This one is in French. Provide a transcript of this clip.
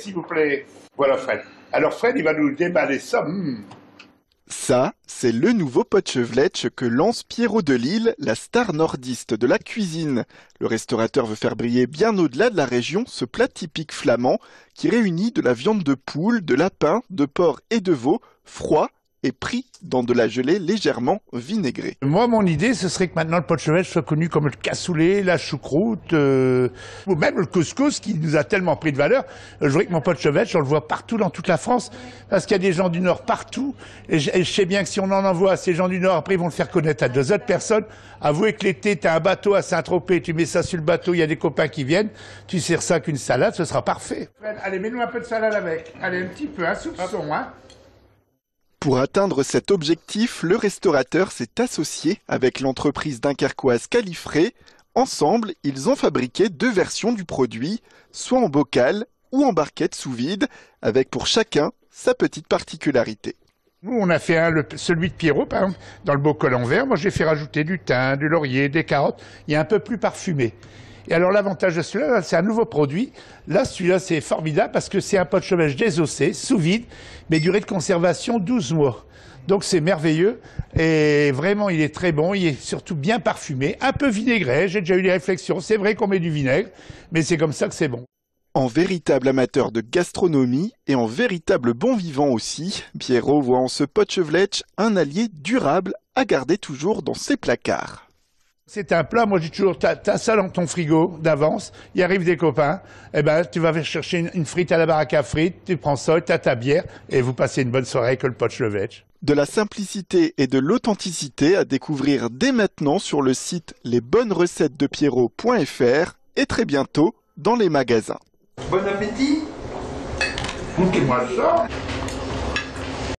s'il vous plaît. Voilà Fred. Alors Fred, il va nous déballer ça. Ça, c'est le nouveau pot potchevletch que lance Pierrot de Lille, la star nordiste de la cuisine. Le restaurateur veut faire briller bien au-delà de la région ce plat typique flamand qui réunit de la viande de poule, de lapin, de porc et de veau, froid et pris dans de la gelée légèrement vinaigrée. Moi, mon idée, ce serait que maintenant le pot de chevet soit connu comme le cassoulet, la choucroute, euh, ou même le couscous qui nous a tellement pris de valeur. Je voudrais que mon pot de chevet, on le voit partout dans toute la France, parce qu'il y a des gens du Nord partout. Et je, sais bien que si on en envoie à ces gens du Nord, après, ils vont le faire connaître à deux autres personnes. Avouez que l'été, tu as un bateau à Saint-Tropez, tu mets ça sur le bateau, il y a des copains qui viennent, tu sers ça qu'une salade, ce sera parfait. Allez, mets-nous un peu de salade avec. Allez, un petit peu, un soupçon, hein. Pour atteindre cet objectif, le restaurateur s'est associé avec l'entreprise dunkerquoise Califré. Ensemble, ils ont fabriqué deux versions du produit, soit en bocal ou en barquette sous vide, avec pour chacun sa petite particularité. Nous, on a fait celui de Pierrot, par exemple, dans le bocal en verre. Moi, j'ai fait rajouter du thym, du laurier, des carottes. Il est un peu plus parfumé. Et alors l'avantage de celui-là, c'est un nouveau produit. Là, celui-là, c'est formidable parce que c'est un pot de chômage désossé, sous vide, mais durée de conservation 12 mois. Donc c'est merveilleux et vraiment il est très bon, il est surtout bien parfumé, un peu vinaigré, j'ai déjà eu des réflexions, c'est vrai qu'on met du vinaigre, mais c'est comme ça que c'est bon. En véritable amateur de gastronomie et en véritable bon vivant aussi, Pierrot voit en ce pot de un allié durable à garder toujours dans ses placards. C'est un plat, moi je dis toujours, t'as ça dans ton frigo d'avance, il arrive des copains, et eh ben, tu vas chercher une, frite à la baraque à frites, tu prends ça, t'as ta bière, et vous passez une bonne soirée avec le pote veg. De la simplicité et de l'authenticité à découvrir dès maintenant sur le site lesbonnesrecettesdepierrot.fr et très bientôt dans les magasins. Bon appétit Goûtez-moi ça